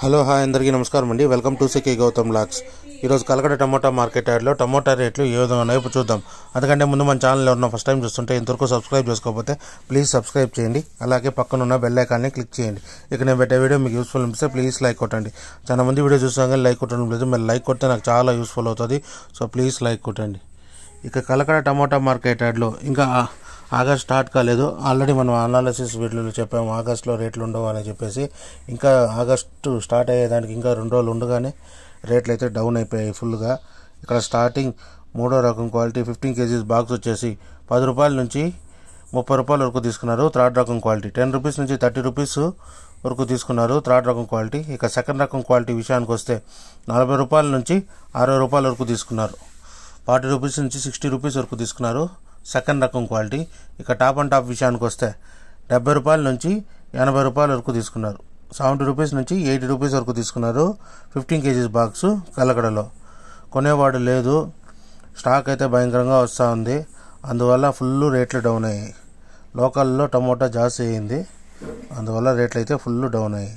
hello hi అందరికీ నమస్కారం అండి వెల్కమ్ టు సికే గౌతమ్ లాక్స్ ఈరోజు కలకడ టమోటా మార్కెట్ యార్డ్లో టమోటా రేట్లు ఏ విధంగా ఉన్నాయో చూద్దాం అందుకంటే ముందు మన ఛానల్ ఉన్న ఫస్ట్ టైం చూస్తుంటే ఇంతవరకు సబ్స్క్రైబ్ చేసుకోకపోతే ప్లీజ్ సబ్స్క్రైబ్ చేయండి అలాగే పక్కన ఉన్న బెల్ ఐకాన్ని క్లిక్ చేయండి ఇక నేను పెట్టే వీడియో మీకు యూస్ఫుల్ అనిపిస్తే ప్లీజ్ లైక్ కొట్టండి చాలా మంది వీడియో చూస్తాం కానీ లైక్ కొట్టడం లేదు మీరు లైక్ కొట్టే నాకు చాలా యూస్ఫుల్ అవుతుంది సో ప్లీజ్ లైక్ కొట్టండి ఇక కలకడ టమోటా మార్కెట్ యార్డ్లో ఇంకా ఆగస్ట్ స్టార్ట్ కాలేదు ఆల్రెడీ మనం అనాలిసిస్ వీటిలో చెప్పాము ఆగస్ట్లో రేట్లు అని చెప్పేసి ఇంకా ఆగస్టు స్టార్ట్ అయ్యేదానికి ఇంకా రెండు రోజులు ఉండగానే రేట్లు అయితే డౌన్ అయిపోయాయి ఫుల్గా ఇక్కడ స్టార్టింగ్ మూడో రకం క్వాలిటీ ఫిఫ్టీన్ కేజీస్ బాక్స్ వచ్చేసి పది రూపాయల నుంచి ముప్పై రూపాయల వరకు తీసుకున్నారు థర్డ్ రకం క్వాలిటీ టెన్ రూపీస్ నుంచి థర్టీ రూపీస్ వరకు తీసుకున్నారు థర్డ్ రకం క్వాలిటీ ఇక సెకండ్ రకం క్వాలిటీ విషయానికి వస్తే నలభై రూపాయల నుంచి అరవై రూపాయల వరకు తీసుకున్నారు ఫార్టీ రూపీస్ నుంచి సిక్స్టీ రూపీస్ వరకు తీసుకున్నారు సెకండ్ రకం క్వాలిటీ ఇక టాప్ అండ్ టాప్ విషయానికి వస్తే డెబ్బై రూపాయల నుంచి ఎనభై రూపాయల వరకు తీసుకున్నారు సెవెంటీ రూపీస్ నుంచి ఎయిటీ రూపీస్ వరకు తీసుకున్నారు ఫిఫ్టీన్ కేజీస్ బాక్స్ కలకడలో కొనేవాడు లేదు స్టాక్ అయితే భయంకరంగా వస్తూ ఉంది అందువల్ల ఫుల్ రేట్లు డౌన్ అయ్యాయి లోకల్లో టమోటా జాస్తి అయింది అందువల్ల రేట్లు అయితే ఫుల్ డౌన్ అయ్యాయి